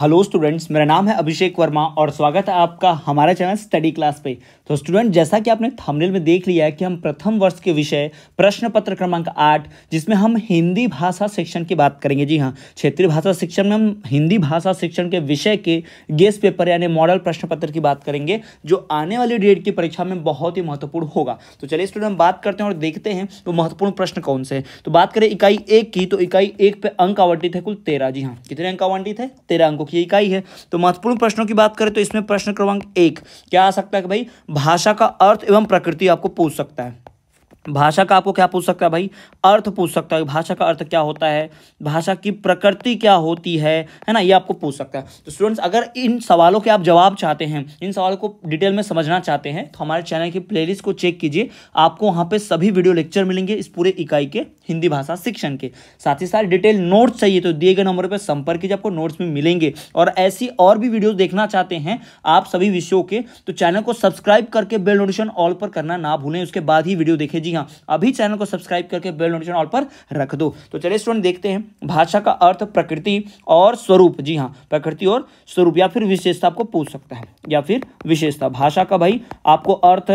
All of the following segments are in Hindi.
हेलो स्टूडेंट्स मेरा नाम है अभिषेक वर्मा और स्वागत है आपका हमारे चैनल स्टडी क्लास पे तो स्टूडेंट जैसा कि आपने थंबनेल में देख लिया है कि हम प्रथम वर्ष के विषय प्रश्न पत्र क्रमांक आठ जिसमें हम हिंदी भाषा शिक्षण की बात करेंगे जी हाँ क्षेत्रीय भाषा शिक्षण में हम हिंदी भाषा शिक्षण के विषय के गेस पेपर यानी मॉडल प्रश्न पत्र की बात करेंगे जो आने वाली डेट की परीक्षा में बहुत ही महत्वपूर्ण होगा तो चलिए स्टूडेंट बात करते हैं और देखते हैं तो महत्वपूर्ण प्रश्न कौन से तो बात करें इकाई एक की तो इकाई एक पे अंक आवंटित है कुल तेरह जी हाँ कितने अंक आवंटित है तेरह अंकों की इकाई है तो महत्वपूर्ण प्रश्नों की बात करें तो इसमें प्रश्न क्रमांक एक क्या आ सकता है कि भाई भाषा का अर्थ एवं प्रकृति आपको पूछ सकता है भाषा का आपको क्या पूछ सकता है भाई अर्थ पूछ सकता है भाषा का अर्थ क्या होता है भाषा की प्रकृति क्या होती है है ना ये आपको पूछ सकता है तो स्टूडेंट्स अगर इन सवालों के आप जवाब चाहते हैं इन सवालों को डिटेल में समझना चाहते हैं तो हमारे चैनल की प्लेलिस्ट को चेक कीजिए आपको वहाँ पर सभी वीडियो लेक्चर मिलेंगे इस पूरे इकाई के हिंदी भाषा शिक्षण के साथ ही साथ डिटेल नोट्स चाहिए तो दिए गए नंबर पर संपर्क कीजिए आपको नोट्स में मिलेंगे और ऐसी और भी वीडियो देखना चाहते हैं आप सभी विषयों के तो चैनल को सब्सक्राइब करके बेल नोटिफिकेशन ऑल पर करना ना भूलें उसके बाद ही वीडियो देखे जी हाँ, हाँ अभी चैनल को सब्सक्राइब करके बेल नोटिफिकेशन ऑल पर रख दो तो चलिए स्टूडेंट देखते हैं भाषा का अर्थ प्रकृति और स्वरूप जी हाँ प्रकृति और स्वरूप या फिर विशेषता आपको पूछ सकता है या फिर विशेषता भाषा का भाई आपको अर्थ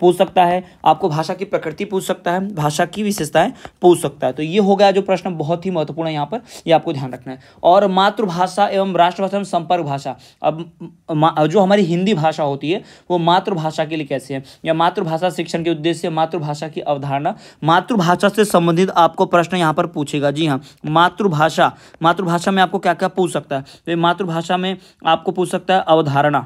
पूछ सकता है आपको भाषा की प्रकृति पूछ सकता है भाषा की विशेषताएं पूछ सकता है तो ये हो गया जो प्रश्न बहुत ही महत्वपूर्ण है यहाँ पर ये आपको ध्यान रखना है और मातृभाषा एवं राष्ट्रभाषा एवं संपर्क भाषा अब जो हमारी हिंदी भाषा होती है वो मातृभाषा के लिए कैसे है या मातृभाषा शिक्षण के उद्देश्य मातृभाषा की अवधारणा मातृभाषा से संबंधित आपको प्रश्न यहाँ पर पूछेगा जी हाँ मातृभाषा मातृभाषा में आपको क्या क्या पूछ सकता है तो मातृभाषा में आपको पूछ सकता है अवधारणा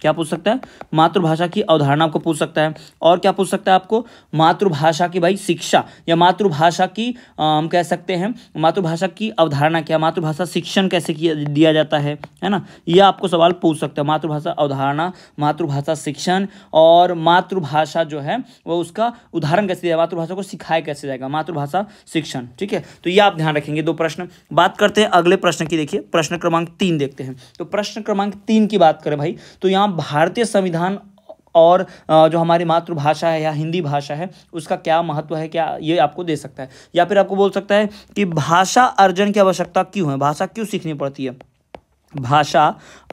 क्या पूछ सकता है मातृभाषा की अवधारणा आपको पूछ सकता है और क्या पूछ सकता है आपको मातृभाषा की भाई शिक्षा या मातृभाषा की आ, हम कह सकते हैं मातृभाषा की अवधारणा क्या मातृभाषा शिक्षण कैसे किया दिया जाता है है ना यह आपको सवाल पूछ सकता है मातृभाषा अवधारणा मातृभाषा शिक्षण और मातृभाषा जो है वह उसका उदाहरण कैसे दिया मातृभाषा को सिखाया कैसे जाएगा मातृभाषा शिक्षण ठीक है तो यह आप ध्यान रखेंगे दो प्रश्न बात करते हैं अगले प्रश्न की देखिए प्रश्न क्रमांक तीन देखते हैं तो प्रश्न क्रमांक तीन की बात करें भाई तो यहाँ यहाँ भारतीय संविधान और जो हमारी मातृभाषा है या हिंदी भाषा है उसका क्या महत्व है क्या ये आपको दे सकता है या फिर आपको बोल सकता है कि भाषा अर्जन की आवश्यकता क्यों है भाषा क्यों सीखनी पड़ती है भाषा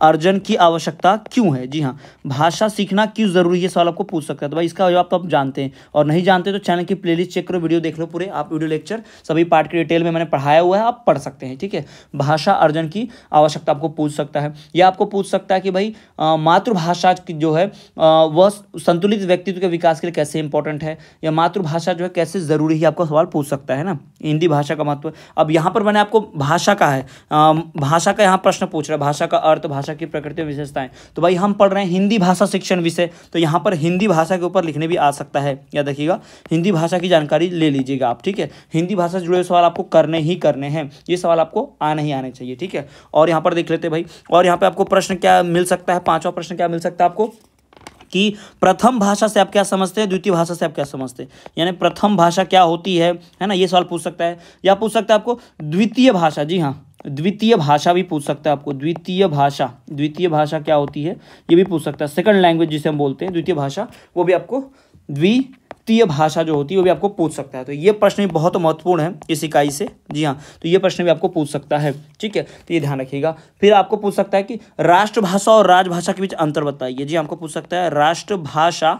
अर्जन की आवश्यकता क्यों है जी हाँ भाषा सीखना क्यों जरूरी है सवाल आपको पूछ सकता है तो भाई इसका जवाब तो आप जानते हैं और नहीं जानते तो चैनल की प्लेलिस्ट चेक करो वीडियो देख लो पूरे आप वीडियो लेक्चर सभी पार्ट के डिटेल में मैंने पढ़ाया हुआ है आप पढ़ सकते हैं ठीक है भाषा अर्जन की आवश्यकता आपको पूछ सकता है या आपको पूछ सकता है कि भाई मातृभाषा जो है वह संतुलित व्यक्तित्व के विकास के लिए कैसे इंपॉर्टेंट है या मातृभाषा जो है कैसे ज़रूरी है आपको सवाल पूछ सकता है ना हिंदी भाषा का महत्व अब यहाँ पर मैंने आपको भाषा का है भाषा का यहाँ प्रश्न पूछ पूछ रहा है भाषा का अर्थ भाषा की प्रकृति विशेषताएं तो भाई हम पढ़ रहे हैं हिंदी भाषा शिक्षण विषय तो यहाँ पर हिंदी भाषा के ऊपर लिखने भी आ सकता है या देखिएगा हिंदी भाषा की जानकारी ले लीजिएगा आप ठीक है हिंदी भाषा से जुड़े सवाल आपको करने ही करने हैं ये सवाल आपको आने ही आने चाहिए ठीक है और यहाँ पर देख लेते भाई और यहाँ पर आपको प्रश्न क्या मिल सकता है पाँचवा प्रश्न क्या मिल सकता है आपको कि प्रथम भाषा से आप क्या समझते हैं द्वितीय भाषा से आप क्या समझते हैं यानी प्रथम भाषा क्या होती है है ना ये सवाल पूछ सकता है या पूछ सकता है आपको द्वितीय भाषा जी हाँ द्वितीय भाषा भी पूछ सकता है आपको द्वितीय भाषा द्वितीय भाषा क्या होती है ये भी पूछ सकता है सेकंड लैंग्वेज जिसे हम बोलते हैं द्वितीय भाषा वो भी आपको द्वितीय भाषा जो होती है वो भी आपको पूछ सकता है तो ये प्रश्न भी बहुत महत्वपूर्ण है इस इकाई से जी हाँ तो ये प्रश्न भी आपको पूछ सकता है ठीक है तो ये ध्यान रखिएगा फिर आपको पूछ सकता है कि राष्ट्रभाषा और राजभाषा के बीच अंतर बताइए जी आपको हाँ, पूछ सकता है राष्ट्रभाषा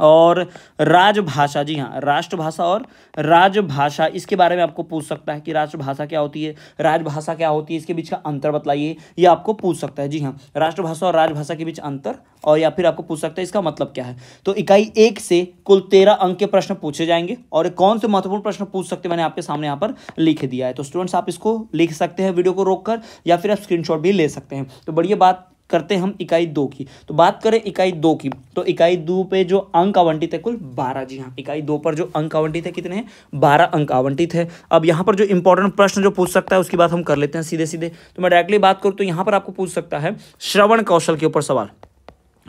और राजभाषा जी हाँ राष्ट्रभाषा और राजभाषा इसके बारे में आपको पूछ सकता है कि राष्ट्रभाषा क्या होती है राजभाषा क्या होती है इसके बीच का अंतर बतलाइए ये आपको पूछ सकता है जी हाँ राष्ट्रभाषा और राजभाषा के बीच अंतर और या फिर आपको पूछ सकता है इसका मतलब क्या है तो इकाई एक से कुल तेरह अंक के प्रश्न पूछे जाएंगे और कौन से महत्वपूर्ण प्रश्न पूछ सकते मैंने आपके सामने यहाँ पर लिख दिया है तो स्टूडेंट्स आप इसको लिख सकते हैं वीडियो को रोक या फिर आप स्क्रीनशॉट भी ले सकते हैं तो बढ़िया बात करते हम इकाई दो की तो बात करें इकाई दो की तो इकाई दो पे जो अंक आवंटित है कुल बारह जी हाँ इकाई दो पर जो अंक आवंटित है कितने हैं बारह अंक आवंटित है अब यहाँ पर जो इंपॉर्टेंट प्रश्न जो पूछ सकता है उसकी बात हम कर लेते हैं सीधे सीधे तो मैं डायरेक्टली बात करूँ तो यहाँ पर आपको पूछ सकता है श्रवण कौशल के ऊपर सवाल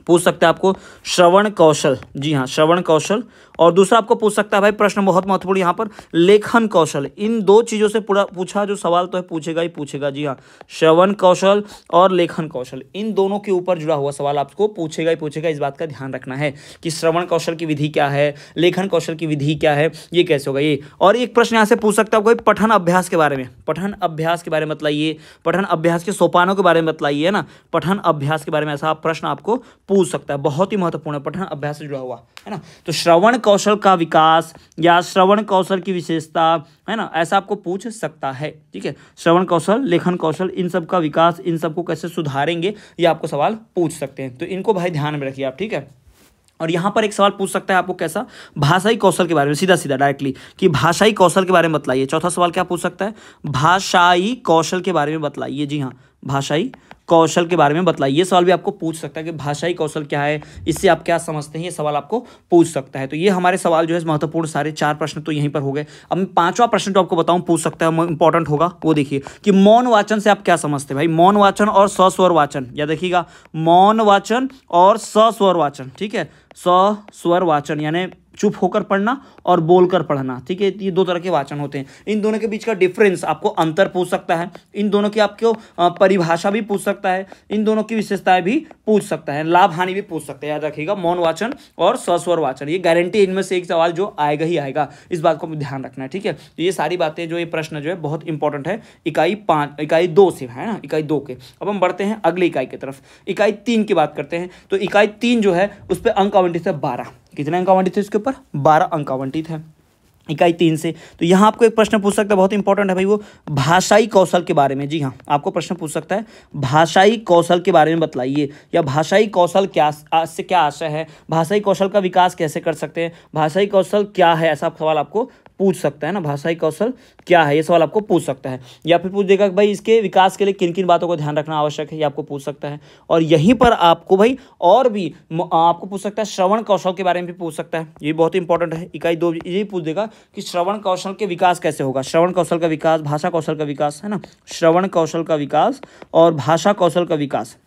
पूछ सकता है आपको श्रवण कौशल जी हाँ श्रवण कौशल और दूसरा आपको पूछ सकता है भाई प्रश्न बहुत महत्वपूर्ण यहाँ पर लेखन कौशल इन दो चीज़ों से पूरा पूछा जो सवाल तो है पूछेगा ही पूछेगा जी हाँ श्रवण कौशल और लेखन कौशल इन दोनों के ऊपर जुड़ा हुआ सवाल आपको पूछेगा ही पूछेगा इस बात का ध्यान रखना है कि श्रवण कौशल की विधि क्या है लेखन कौशल की विधि क्या है ये कैसे होगा ये और एक प्रश्न यहाँ से पूछ सकता है कोई पठन अभ्यास के बारे में पठन अभ्यास के बारे में बतलाइए पठन अभ्यास के सोपानों के बारे में बतलाइए ना पठन अभ्यास के बारे में ऐसा प्रश्न आपको पूछ सकता है बहुत ही महत्वपूर्ण पठन अभ्यास से जुड़ा हुआ है ना तो श्रवण कौशल का विकास या श्रवण कौशल की विशेषता है ना ऐसा आपको पूछ सकता है ठीक है श्रवण कौशल लेखन कौशल इन सब का विकास इन सबको कैसे सुधारेंगे ये आपको सवाल पूछ सकते हैं तो इनको भाई ध्यान में रखिए आप ठीक है और यहाँ पर एक सवाल पूछ सकता है आपको कैसा भाषाई कौशल के बारे में सीधा सीधा डायरेक्टली कि भाषाई कौशल के बारे में बताइए चौथा सवाल क्या पूछ सकता है भाषाई कौशल के बारे में बताइए जी हाँ भाषाई कौशल के बारे में बतलाए ये सवाल भी आपको पूछ सकता है कि भाषाई कौशल क्या है इससे आप क्या समझते हैं ये सवाल आपको पूछ सकता है तो ये हमारे सवाल जो है महत्वपूर्ण सारे चार प्रश्न तो यहीं पर हो गए अब मैं पांचवा प्रश्न तो आपको बताऊं पूछ सकता है इंपॉर्टेंट होगा वो देखिए कि मौन वाचन से आप क्या समझते हैं भाई मौन वाचन और सस्वर वाचन या देखिएगा मौन वाचन और सस्वर वाचन ठीक है सस्वर वाचन यानी चुप होकर पढ़ना और बोलकर पढ़ना ठीक है ये दो तरह के वाचन होते हैं इन दोनों के बीच का डिफरेंस आपको अंतर पूछ सकता है इन दोनों की आपको परिभाषा भी पूछ सकता है इन दोनों की विशेषताएं भी पूछ सकता है लाभ हानि भी पूछ सकता है याद रखिएगा मौन वाचन और सस्वर वाचन ये गारंटी इनमें से एक सवाल जो आएगा ही आएगा इस बात को ध्यान रखना है ठीक है तो ये सारी बातें जो ये प्रश्न जो है बहुत इंपॉर्टेंट है इकाई पाँच इकाई दो से है ना इकाई दो के अब हम बढ़ते हैं अगली इकाई की तरफ इकाई तीन की बात करते हैं तो इकाई तीन जो है उस पर अंक आवंटित है बारह कितने अंक आवंटित थे उसके ऊपर बारह अंक आवंटित है इकाई तीन से तो यहाँ आपको एक प्रश्न पूछ सकता है बहुत इंपॉर्टेंट है भाई वो भाषाई कौशल के बारे में जी हाँ आपको प्रश्न पूछ सकता है भाषाई कौशल के बारे में बतलाइए या भाषाई कौशल क्या से क्या आशय है भाषाई कौशल का विकास कैसे कर सकते हैं भाषाई कौशल क्या है ऐसा सवाल आपको पूछ सकता है ना भाषाई कौशल क्या है ये सवाल आपको पूछ सकता है या फिर पूछ देगा कि भाई इसके विकास के लिए किन किन बातों को ध्यान रखना आवश्यक है ये आपको पूछ सकता है और यहीं पर आपको भाई और भी आपको पूछ सकता है श्रवण कौशल के बारे में भी पूछ सकता है ये बहुत इंपॉर्टेंट है इकाई दो ये पूछ देगा कि श्रवण कौशल के विकास कैसे होगा श्रवण कौशल का विकास भाषा कौशल का विकास है ना श्रवण कौशल का विकास और भाषा कौशल का विकास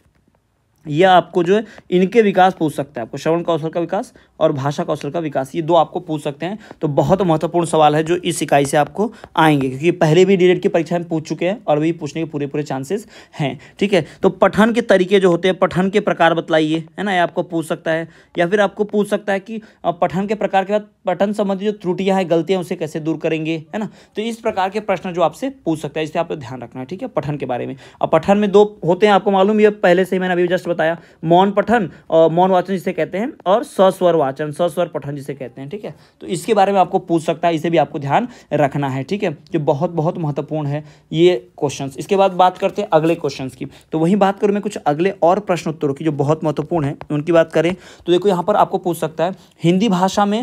यह आपको जो है इनके विकास पूछ सकता है आपको श्रवण कौशल का विकास और भाषा कौशल का विकास ये दो आपको पूछ सकते हैं तो बहुत महत्वपूर्ण सवाल है जो इस इकाई से आपको आएंगे क्योंकि पहले भी डी की परीक्षा में पूछ चुके हैं और भी पूछने के पूरे पूरे चांसेस हैं ठीक है तो पठन के तरीके जो होते हैं पठन के प्रकार बतलाइए है ना ये आपको पूछ सकता है या फिर आपको पूछ सकता है कि पठन के प्रकार के बाद पठन संबंधी जो त्रुटियाँ हैं गलतियाँ उसे कैसे दूर करेंगे है ना तो इस प्रकार के प्रश्न जो आपसे पूछ सकता है इससे आपको ध्यान रखना है ठीक है पठन के बारे में और पठन में दो होते हैं आपको मालूम ये पहले से मैंने अभी जस्ट बताया मौन पठन और मौन वाचन जिसे कहते हैं और सस्वर वाचन सस्वर पठन जिसे कहते हैं ठीक है तो इसके बारे में आपको पूछ सकता है इसे भी आपको ध्यान रखना है ठीक है जो बहुत बहुत महत्वपूर्ण है ये क्वेश्चन इसके बाद बात करते हैं अगले क्वेश्चन की तो वहीं बात करूँ मैं कुछ अगले और प्रश्न उत्तरों की जो बहुत महत्वपूर्ण है उनकी बात करें तो देखो यहाँ पर आपको पूछ सकता है हिंदी भाषा में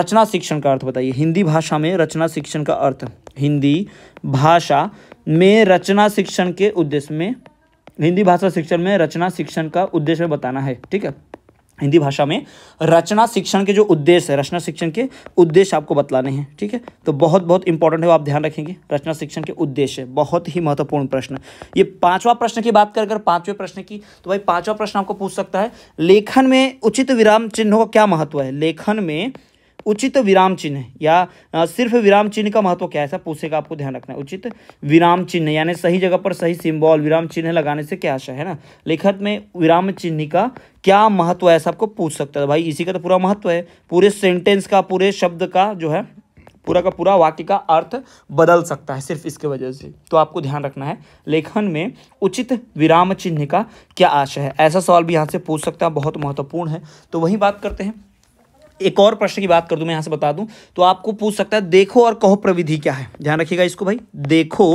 रचना शिक्षण का अर्थ बताइए हिंदी भाषा में रचना शिक्षण का अर्थ हिंदी भाषा में रचना शिक्षण के उद्देश्य में हिंदी भाषा शिक्षण में रचना शिक्षण का उद्देश्य बताना है ठीक है हिंदी भाषा में रचना शिक्षण के जो उद्देश्य है रचना शिक्षण के उद्देश्य आपको बतलाने हैं ठीक है तो बहुत बहुत इंपॉर्टेंट है वो आप ध्यान रखेंगे रचना शिक्षण के उद्देश्य बहुत ही महत्वपूर्ण प्रश्न ये पांचवा प्रश्न की बात कर अगर पांचवें प्रश्न की तो भाई पांचवा प्रश्न आपको पूछ सकता है लेखन में उचित विराम चिन्हों का क्या महत्व है लेखन में उचित विराम चिन्ह या सिर्फ विराम चिन्ह का महत्व क्या है ऐसा पूछेगा आपको ध्यान रखना है उचित विराम चिन्ह यानी सही जगह पर सही सिंबल विराम चिन्ह लगाने से क्या आशा है ना लेखक में विराम चिन्ह का क्या महत्व है ऐसा आपको पूछ सकता है तो भाई इसी का तो पूरा महत्व है पूरे सेंटेंस का पूरे शब्द का जो है पूरा का पूरा वाक्य का अर्थ बदल सकता है सिर्फ इसके वजह से तो आपको ध्यान रखना है लेखन में उचित विराम चिन्ह का क्या आशय है ऐसा सवाल भी यहाँ से पूछ सकता है बहुत महत्वपूर्ण है तो वही बात करते हैं एक और प्रश्न की बात कर दूं मैं यहां से बता दूं तो आपको पूछ सकता है देखो और कहो प्रविधि क्या है ध्यान रखिएगा इसको भाई देखो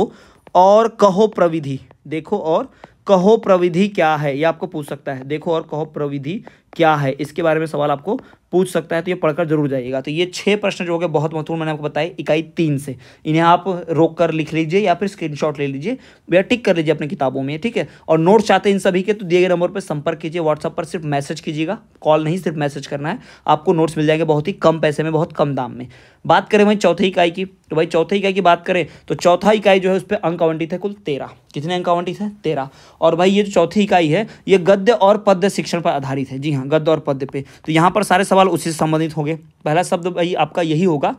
और कहो प्रविधि देखो और कहो प्रविधि क्या है ये आपको पूछ सकता है देखो और कहो प्रविधि क्या है इसके बारे में सवाल आपको पूछ सकता है तो ये पढ़कर जरूर जाइएगा तो ये छह प्रश्न जो हो बहुत महत्वपूर्ण मैंने आपको बताया इकाई तीन से इन्हें आप रोक कर लिख लीजिए या फिर स्क्रीनशॉट ले लीजिए या टिक कर लीजिए अपनी किताबों में ठीक है और नोट्स चाहते हैं इन सभी के तो दिए गए नंबर पर संपर्क कीजिए व्हाट्सअप पर सिर्फ मैसेज कीजिएगा कॉल नहीं सिर्फ मैसेज करना है आपको नोट्स मिल जाएंगे बहुत ही कम पैसे में बहुत कम दाम में बात करें भाई चौथी इकाई की तो भाई चौथी इकाई की बात करें तो चौथा इकाई जो है उस पर अंक आवंटित है कुल तेरह कितने अंक आवंटित है तेरह और भाई ये जो चौथी इकाई है ये गद्य और पद्य शिक्षण पर आधारित है जी हाँ गद्य और पद्य पे तो यहाँ पर सारे सवाल उसी से संबंधित होंगे पहला शब्द भाई आपका यही होगा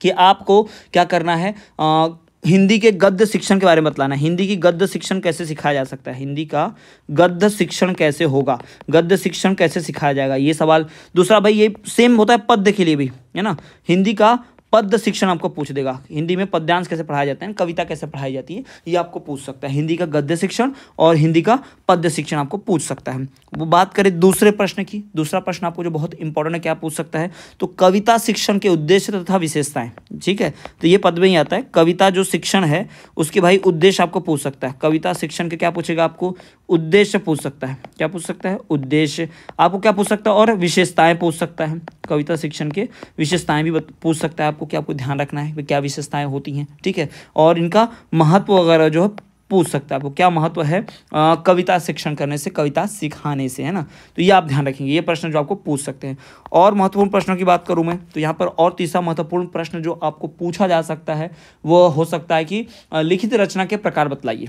कि आपको क्या करना है आ, हिंदी के गद्य शिक्षण के बारे में बतलाना हिंदी की गद्य शिक्षण कैसे सिखाया जा सकता है हिंदी का गद्य शिक्षण कैसे होगा गद्य शिक्षण कैसे सिखाया जाएगा ये सवाल दूसरा भाई ये सेम होता है पद्य के लिए भी है ना हिंदी का पद्य शिक्षण आपको पूछ देगा हिंदी में पद्यांश कैसे पढ़ाए जाते हैं कविता कैसे पढ़ाई जाती है ये आपको पूछ सकता है हिंदी का गद्य शिक्षण और हिंदी का पद्य शिक्षण आपको पूछ सकता है वो बात करें दूसरे प्रश्न की दूसरा प्रश्न आपको जो बहुत इंपॉर्टेंट है क्या पूछ सकता है तो कविता शिक्षण के उद्देश्य तथा विशेषताएं ठीक है तो ये पद में ही आता है कविता जो शिक्षण है उसके भाई उद्देश्य आपको पूछ सकता है कविता शिक्षण के क्या पूछेगा आपको उद्देश्य पूछ सकता है क्या पूछ सकता है उद्देश्य आपको क्या पूछ सकता है और विशेषताएं पूछ सकता है कविता शिक्षण के विशेषताएं भी पूछ सकता है आपको क्या आपको ध्यान रखना है क्या विशेषताएं होती हैं ठीक है और इनका महत्व वगैरह जो है पूछ सकता है आपको क्या महत्व है आ, कविता शिक्षण करने से कविता सिखाने से है ना तो ये आप ध्यान रखेंगे ये प्रश्न जो आपको पूछ सकते हैं और महत्वपूर्ण प्रश्नों की बात करूं मैं तो यहाँ पर और तीसरा महत्वपूर्ण प्रश्न जो आपको पूछा जा सकता है वो हो सकता है कि लिखित रचना के प्रकार बतलाइए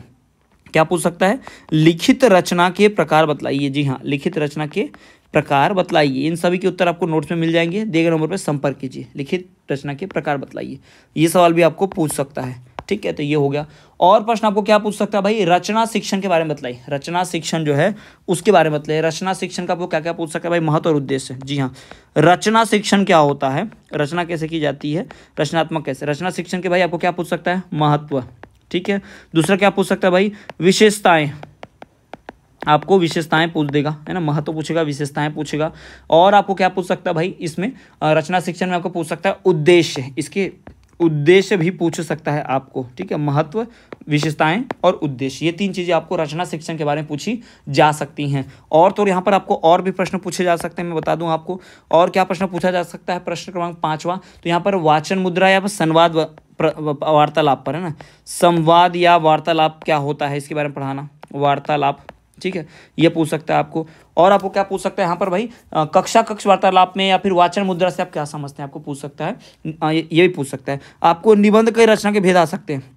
क्या पूछ सकता है लिखित रचना के प्रकार बतलाइए जी हाँ लिखित रचना के प्रकार बतलाइए इन सभी के उत्तर आपको नोट्स में मिल जाएंगे दिए गए नंबर पर संपर्क कीजिए लिखित रचना के प्रकार बतलाइए ये सवाल भी आपको पूछ सकता है ठीक है तो ये हो गया और प्रश्न आपको क्या पूछ सकता है भाई रचना शिक्षण के बारे में बतलाइए रचना शिक्षण जो है उसके बारे में बतलाइए रचना शिक्षण का आपको क्या क्या पूछ सकता है भाई महत्व और उद्देश्य जी हाँ रचना शिक्षण क्या होता है रचना कैसे की जाती है रचनात्मक कैसे रचना शिक्षण के भाई आपको क्या पूछ सकता है महत्व ठीक है दूसरा क्या पूछ सकता है भाई विशेषताएं आपको विशेषताएं पूछ देगा है ना महत्व पूछेगा विशेषताएं पूछेगा और आपको क्या पूछ सकता है भाई इसमें रचना शिक्षण में आपको पूछ सकता है उद्देश्य इसके उद्देश्य भी पूछ सकता है आपको ठीक है महत्व विशेषताएं और उद्देश्य ये तीन चीज़ें आपको रचना शिक्षण के बारे में पूछी जा सकती हैं और तो यहाँ पर आपको और भी प्रश्न पूछे जा सकते हैं मैं बता दूं आपको और क्या प्रश्न पूछा जा सकता है प्रश्न क्रमांक पाँचवा तो यहाँ पर वाचन मुद्रा या संवाद वार्तालाप पर है ना संवाद या वार्तालाप क्या होता है इसके बारे में पढ़ाना वार्तालाप ठीक है ये पूछ सकता है आपको और आपको क्या पूछ सकता है यहाँ पर भाई आ, कक्षा कक्ष वार्तालाप में या फिर वाचन मुद्रा से आप क्या समझते हैं आपको पूछ सकता है आ, ये, ये भी पूछ सकता है आपको निबंध कई रचना के भेद आ सकते हैं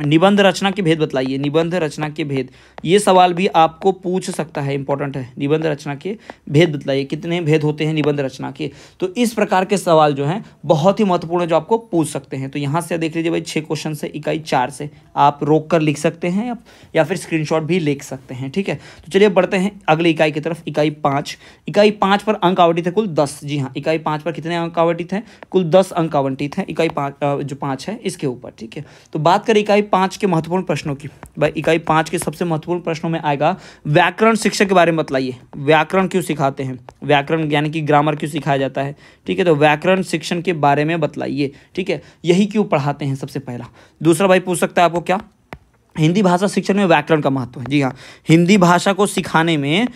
निबंध रचना के भेद बताइए निबंध रचना के भेद ये सवाल भी आपको पूछ सकता है इंपॉर्टेंट है निबंध रचना के भेद बताइए कितने भेद होते हैं निबंध रचना के तो इस प्रकार के सवाल जो हैं बहुत ही महत्वपूर्ण है जो आपको पूछ सकते हैं तो यहाँ से देख लीजिए भाई छः क्वेश्चन से इकाई चार से आप रोक कर लिख सकते हैं या फिर स्क्रीन भी लिख सकते हैं ठीक है तो चलिए बढ़ते हैं अगली इकाई की तरफ इकाई पाँच इकाई पाँच पर अंक आवंटित है कुल दस जी हाँ इकाई पाँच पर कितने अंक आवंटित हैं कुल दस अंक आवंटित हैं इकाई पाँच जो पाँच है इसके ऊपर ठीक है तो बात करें इकाई इकाई पांच के महत्वपूर्ण प्रश्नों की भाई इकाई पांच के सबसे महत्वपूर्ण प्रश्नों में आएगा व्याकरण शिक्षा के बारे में बतलाइए व्याकरण क्यों सिखाते हैं व्याकरण यानी कि ग्रामर क्यों सिखाया जाता है ठीक है तो व्याकरण शिक्षण के बारे में बतलाइए ठीक है यही क्यों पढ़ाते हैं सबसे पहला दूसरा भाई पूछ सकता है आपको क्या हिंदी भाषा शिक्षण में व्याकरण का महत्व है जी हाँ हिंदी भाषा को सिखाने में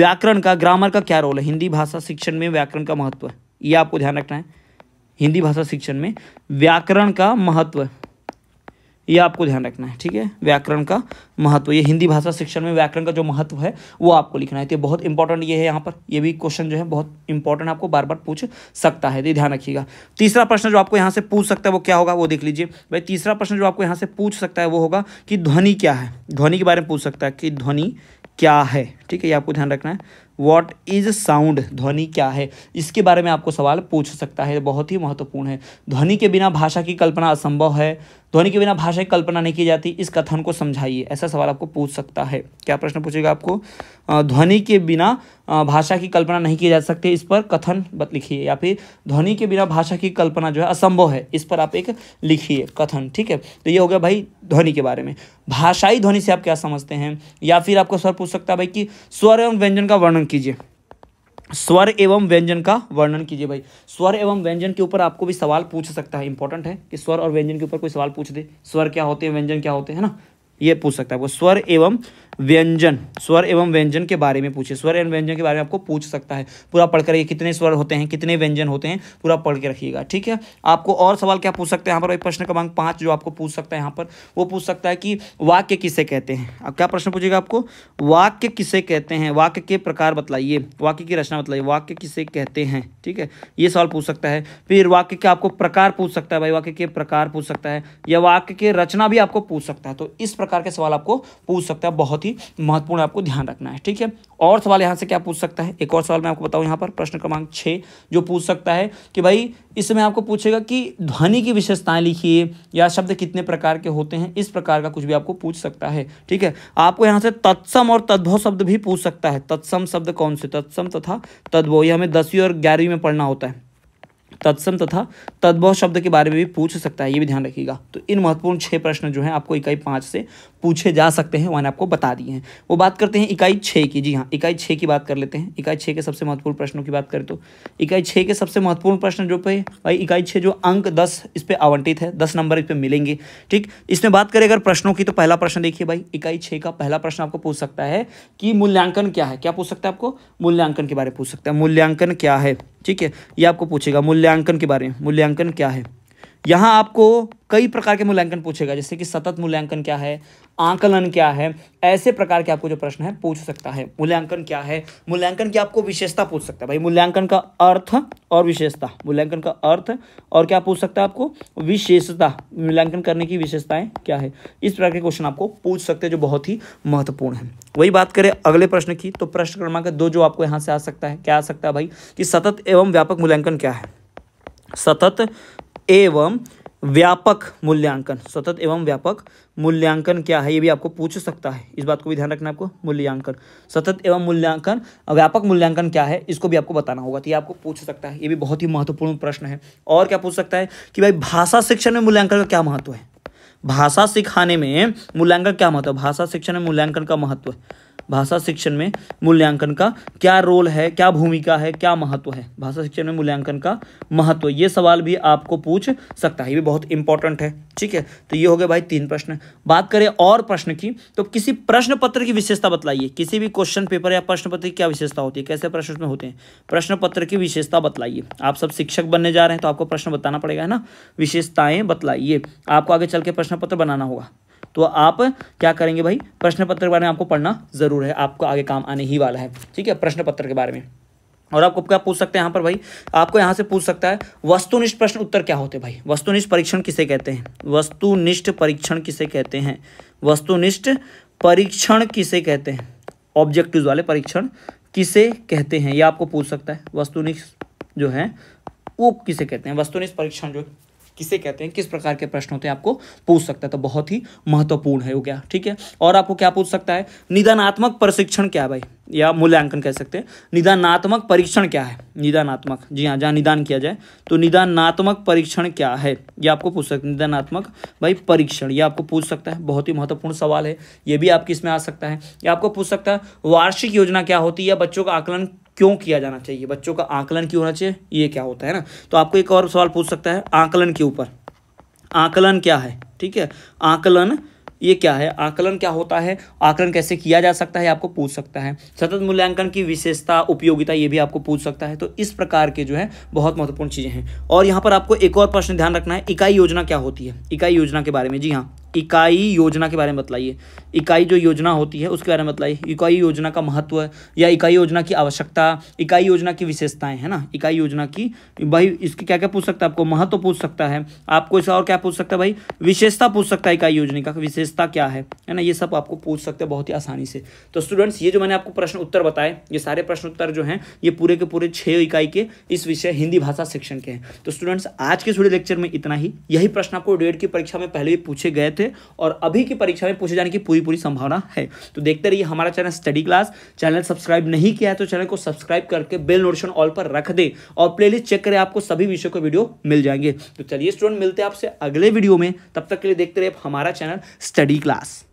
व्याकरण का ग्रामर का क्या रोल है हिंदी भाषा शिक्षण में व्याकरण का महत्व है ये आपको ध्यान रखना है हिंदी भाषा शिक्षण में व्याकरण का महत्व ये आपको ध्यान रखना है ठीक है व्याकरण का महत्व ये हिंदी भाषा शिक्षण में व्याकरण का जो महत्व है वो आपको लिखना है तो बहुत इंपॉर्टेंट ये है यहाँ पर ये भी क्वेश्चन जो है बहुत इंपॉर्टेंट आपको बार बार पूछ सकता है तो ये ध्यान रखिएगा तीसरा प्रश्न जो आपको यहाँ से पूछ सकता है वो क्या होगा वो देख लीजिए भाई तीसरा प्रश्न जो आपको यहाँ से पूछ सकता है वो होगा कि ध्वनि क्या है ध्वनि के बारे में पूछ सकता है कि ध्वनि क्या है ठीक है ये आपको ध्यान रखना है वॉट इज साउंड ध्वनि क्या है इसके बारे में आपको सवाल पूछ सकता है बहुत ही महत्वपूर्ण है ध्वनि के बिना भाषा की कल्पना असंभव है ध्वनि के बिना भाषा की कल्पना नहीं की जाती इस कथन को समझाइए ऐसा सवाल आपको पूछ सकता है क्या प्रश्न पूछेगा आपको ध्वनि के बिना भाषा की कल्पना नहीं की जा सकती इस पर कथन बत लिखिए या फिर ध्वनि के बिना भाषा की कल्पना जो है असंभव है इस पर आप एक लिखिए कथन ठीक है तो ये हो गया भाई ध्वनि के बारे में भाषाई ध्वनि से आप क्या समझते हैं या फिर आपको स्वर पूछ सकता है भाई कि स्वर एवं व्यंजन का वर्णन कीजिए स्वर एवं व्यंजन का वर्णन कीजिए भाई स्वर एवं व्यंजन के ऊपर आपको भी सवाल पूछ सकता है इंपॉर्टेंट है कि स्वर और व्यंजन के ऊपर कोई सवाल पूछ दे स्वर क्या होते हैं व्यंजन क्या होते हैं ना ये पूछ सकता है वो स्वर एवं व्यंजन स्वर एवं व्यंजन के बारे में पूछे स्वर एवं व्यंजन के बारे में आपको पूछ सकता है पूरा पढ़कर ये कितने स्वर होते हैं कितने व्यंजन होते हैं पूरा पढ़ के रखिएगा ठीक है आपको और सवाल क्या पूछ सकते हैं यहाँ पर प्रश्न क्रमांक पाँच जो आपको पूछ सकता है यहाँ पर वो पूछ सकता है कि वाक्य किसे कहते हैं अब क्या प्रश्न पूछेगा आपको वाक्य किसे कहते हैं वाक्य के प्रकार बतलाइए वाक्य की रचना बतलाइए वाक्य किसे कहते हैं ठीक है ये सवाल पूछ सकता है फिर वाक्य के आपको प्रकार पूछ सकता है भाई वाक्य के प्रकार पूछ सकता है या वाक्य के रचना भी आपको पूछ सकता है तो इस प्रकार के सवाल आपको पूछ सकता है बहुत ही महत्वपूर्ण आपको ध्यान रखना है ठीक है और सवाल यहाँ से क्या पूछ सकता है एक और सवाल मैं आपको बताऊँ यहाँ पर प्रश्न क्रमांक छः जो पूछ सकता है कि भाई इसमें आपको पूछेगा कि ध्वनि की विशेषताएं लिखिए या शब्द कितने प्रकार के होते हैं इस प्रकार का कुछ भी आपको पूछ सकता है ठीक है आपको यहाँ से तत्सम और तद्भव शब्द भी पूछ सकता है तत्सम शब्द कौन से तत्सम तथा तद्भव ये हमें दसवीं और ग्यारहवीं में पढ़ना होता है तत्सम तथा तद्भव शब्द के बारे में भी पूछ सकता है ये भी ध्यान रखिएगा तो इन महत्वपूर्ण छः प्रश्न जो हैं आपको इकाई पाँच से पूछे जा सकते हैं मैंने आपको बता दिए हैं वो बात करते हैं इकाई छः की जी हाँ इकाई छः की बात कर लेते हैं इकाई छः के सबसे महत्वपूर्ण प्रश्नों की बात करें तो इकाई छः के सबसे महत्वपूर्ण प्रश्न जो पे भाई इकाई छः जो अंक दस इस पर आवंटित है दस नंबर इस पर मिलेंगे ठीक इसमें बात करें अगर प्रश्नों की तो पहला प्रश्न देखिए भाई इकाई छः का पहला प्रश्न आपको पूछ सकता है कि मूल्यांकन क्या है क्या पूछ सकता है आपको मूल्यांकन के बारे में पूछ सकता है मूल्यांकन क्या है ठीक है ये आपको पूछेगा मूल्यांकन के बारे में मूल्यांकन क्या है यहाँ आपको कई प्रकार के मूल्यांकन पूछेगा जैसे कि सतत मूल्यांकन क्या है आकलन क्या है ऐसे प्रकार के आपको जो प्रश्न है पूछ सकता है मूल्यांकन क्या है मूल्यांकन की आपको विशेषता पूछ सकता है भाई मूल्यांकन का अर्थ और विशेषता मूल्यांकन का अर्थ और क्या पूछ सकता है आपको विशेषता मूल्यांकन करने की विशेषताएं क्या है इस प्रकार के क्वेश्चन आपको पूछ सकते हैं जो बहुत ही महत्वपूर्ण है वही बात करें अगले प्रश्न की तो प्रश्न क्रमांक दो जो आपको यहाँ से आ सकता है क्या आ सकता है भाई कि सतत एवं व्यापक मूल्यांकन क्या है सतत एवं व्यापक मूल्यांकन सतत एवं व्यापक मूल्यांकन क्या है ये भी आपको पूछ सकता है इस बात को भी ध्यान रखना आपको मूल्यांकन सतत एवं मूल्यांकन व्यापक मूल्यांकन क्या है इसको भी आपको बताना होगा तो ये आपको पूछ सकता है ये भी बहुत ही महत्वपूर्ण प्रश्न है और क्या पूछ सकता है कि भाई भाषा शिक्षण में मूल्यांकन का क्या महत्व है भाषा सिखाने में मूल्यांकन क्या महत्व है भाषा शिक्षण में मूल्यांकन का महत्व है भाषा शिक्षण में मूल्यांकन का क्या रोल है क्या भूमिका है क्या महत्व है भाषा शिक्षण में मूल्यांकन का महत्व ये सवाल भी आपको पूछ सकता है ये भी बहुत इंपॉर्टेंट है ठीक है तो ये हो गए भाई तीन प्रश्न बात करें और प्रश्न की तो किसी प्रश्न पत्र की विशेषता बतलाइए किसी भी क्वेश्चन पेपर या प्रश्न पत्र की क्या विशेषता होती है कैसे प्रश्न उसमें होते हैं प्रश्न पत्र की विशेषता बतलाइए आप सब शिक्षक बनने जा रहे हैं तो आपको प्रश्न बताना पड़ेगा है ना विशेषताएं बतलाइए आपको आगे चल के प्रश्न पत्र बनाना होगा तो आप क्या करेंगे भाई प्रश्न पत्र के बारे में आपको पढ़ना ज़रूर है आपको आगे काम आने ही वाला है ठीक है प्रश्न पत्र के बारे में और आपको क्या पूछ सकते हैं यहाँ पर भाई आपको यहाँ से पूछ सकता है वस्तुनिष्ठ प्रश्न उत्तर क्या होते हैं भाई वस्तुनिष्ठ परीक्षण किसे कहते हैं वस्तुनिष्ठ परीक्षण किसे कहते हैं वस्तुनिष्ठ परीक्षण किसे कहते हैं ऑब्जेक्टिव वाले परीक्षण किसे कहते हैं ये आपको पूछ सकता है वस्तुनिष्ठ जो है वो किसे कहते हैं वस्तुनिष्ठ परीक्षण जो किसे कहते हैं किस प्रकार के प्रश्न होते हैं आपको पूछ सकता है तो बहुत ही महत्वपूर्ण है हो गया ठीक है और आपको क्या पूछ सकता है निदानात्मक प्रशिक्षण क्या भाई या मूल्यांकन कह सकते हैं निदानात्मक परीक्षण क्या है निदानात्मक जी हाँ जहाँ निदान किया जाए तो निदानात्मक परीक्षण क्या है ये आपको पूछ सकते निदानात्मक भाई परीक्षण ये आपको पूछ सकता है बहुत ही महत्वपूर्ण सवाल है ये भी आपके इसमें आ सकता है ये आपको पूछ सकता है वार्षिक योजना क्या होती है या बच्चों का आकलन क्यों किया जाना चाहिए बच्चों का आकलन क्यों होना चाहिए ये क्या होता है ना तो आपको एक और सवाल पूछ सकता है आकलन के ऊपर आकलन क्या है ठीक है आकलन ये क्या है आकलन क्या होता है आकलन कैसे किया जा सकता है आपको पूछ सकता है सतत मूल्यांकन की विशेषता उपयोगिता ये भी आपको पूछ सकता है तो इस प्रकार के जो है बहुत महत्वपूर्ण चीज़ें हैं और यहाँ पर आपको एक और प्रश्न ध्यान रखना है इकाई योजना क्या होती है इकाई योजना के बारे में जी हाँ इकाई योजना के बारे में बताइए इकाई जो योजना होती है उसके बारे में बताइए इकाई योजना का महत्व या इकाई योजना की आवश्यकता इकाई योजना की विशेषताएं है ना इकाई योजना की भाई इसके क्या क्या पूछ सकता है आपको महत्व तो पूछ सकता है आपको इसका और क्या पूछ सकता है भाई विशेषता पूछ सकता है इकाई योजना का विशेषता क्या है है ना ये सब आपको पूछ सकते हैं बहुत ही आसानी से तो स्टूडेंट्स ये जो मैंने आपको प्रश्न उत्तर बताए ये सारे प्रश्न उत्तर जो हैं ये पूरे के पूरे छः इकाई के इस विषय हिंदी भाषा सेक्शन के हैं तो स्टूडेंट्स आज के थोड़े लेक्चर में इतना ही यही प्रश्न आपको डेढ़ की परीक्षा में पहले भी पूछे गए थे है और अभी की परीक्षा में पूछे जाने की पूरी पूरी संभावना है तो देखते रहिए हमारा channel study class channel subscribe नहीं किया है तो चैनल को सब्सक्राइब करके बेल नोटिफिकेशन ऑल पर रख दे और प्ले चेक करें आपको सभी विषयों के वीडियो मिल जाएंगे तो चलिए स्टूडेंट मिलते हैं आपसे अगले वीडियो में तब तक के लिए देखते रहे हमारा चैनल स्टडी क्लास